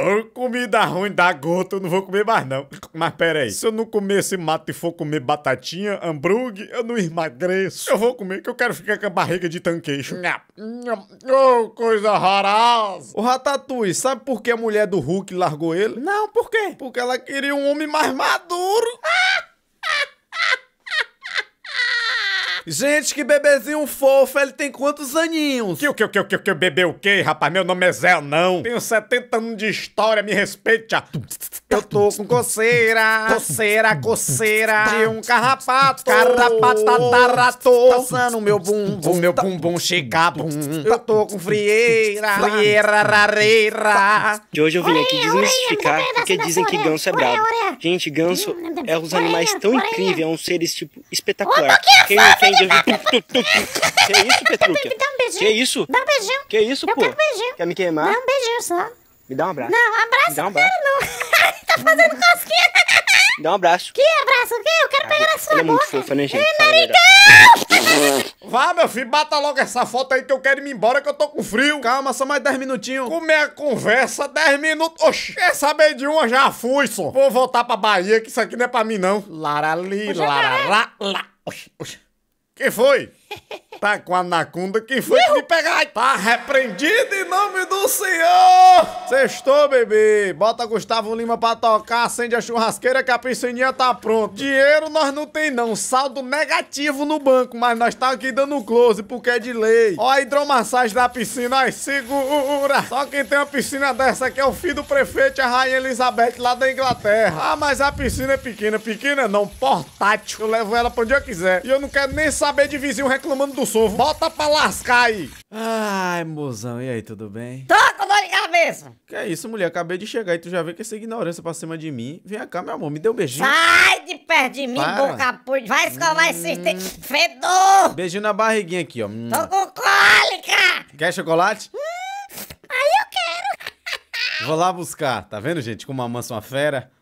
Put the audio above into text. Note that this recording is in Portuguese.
Ô, comida ruim da gota, eu não vou comer mais não. Mas pera aí, se eu não comer esse mato e for comer batatinha, hambúrguer, eu não emagreço. Eu vou comer que eu quero ficar com a barriga de tanqueixo. Oh, coisa horrorosa. O Ratatouille, sabe por que a mulher do Hulk largou ele? Não, por quê? Porque ela queria um homem mais maduro. Ah! Gente, que bebezinho fofo, ele tem quantos aninhos? Que o que o que o que o que bebê o quê, rapaz? Meu nome é Zé, não. Tenho 70 anos de história, me respeite. Eu tô com coceira, coceira, coceira de um carrapato, carrapato tarato, passando meu bumbum, meu bumbum chega bum. Eu tô com frieira, frieira rareira. De hoje eu vim aqui desmistificar porque dizem que ganso é brabo. Gente, ganso é um dos animais tão incríveis, é um ser tipo espetacular. Quem não entende, eu Que isso, Petrúquia? Que isso? Dá um beijinho. Que isso, pô? Quer me queimar? Dá um beijinho só. Me dá um abraço. Não, abraço. Me dá um abraço tá fazendo cosquinha. Dá um abraço. Que abraço? O quê? Eu quero ah, pegar na é sua boca. é muito fofa, né, gente? Ei, narigão! Vá, meu filho, bata logo essa foto aí que eu quero ir embora que eu tô com frio. Calma, só mais 10 minutinhos. Como é a conversa? 10 minutos. Oxi, quer saber de uma? Já fui, só. Vou voltar pra Bahia que isso aqui não é pra mim, não. Larali, larará, lá. Oxi, oxi. Quem foi? tá com a Anacunda. Quem foi que me pegar. Tá repreendido em nome do Senhor! Sextou, bebê. Bota Gustavo Lima pra tocar, acende a churrasqueira que a piscininha tá pronta. Dinheiro nós não tem não, saldo negativo no banco, mas nós tá aqui dando close porque é de lei. Ó a hidromassagem da piscina, aí segura. Só quem tem uma piscina dessa aqui é o filho do prefeito, a Rainha Elizabeth lá da Inglaterra. Ah, mas a piscina é pequena. Pequena não, portátil. Eu levo ela pra onde eu quiser. E eu não quero nem saber de vizinho reclamando do sovo. Bota pra lascar aí. Ai, mozão, e aí, tudo bem? Tá de cabeça. Que é isso, mulher? Acabei de chegar e tu já vê que essa ignorância pra cima de mim. Vem cá, meu amor, me dê um beijinho. Sai de perto de mim, Para. boca puta. Vai escovar hum. esse te... fedor. Beijinho na barriguinha aqui, ó. Hum. Tô com cólica. Quer chocolate? Hum, aí eu quero. Vou lá buscar. Tá vendo, gente? Como a mansa é uma fera.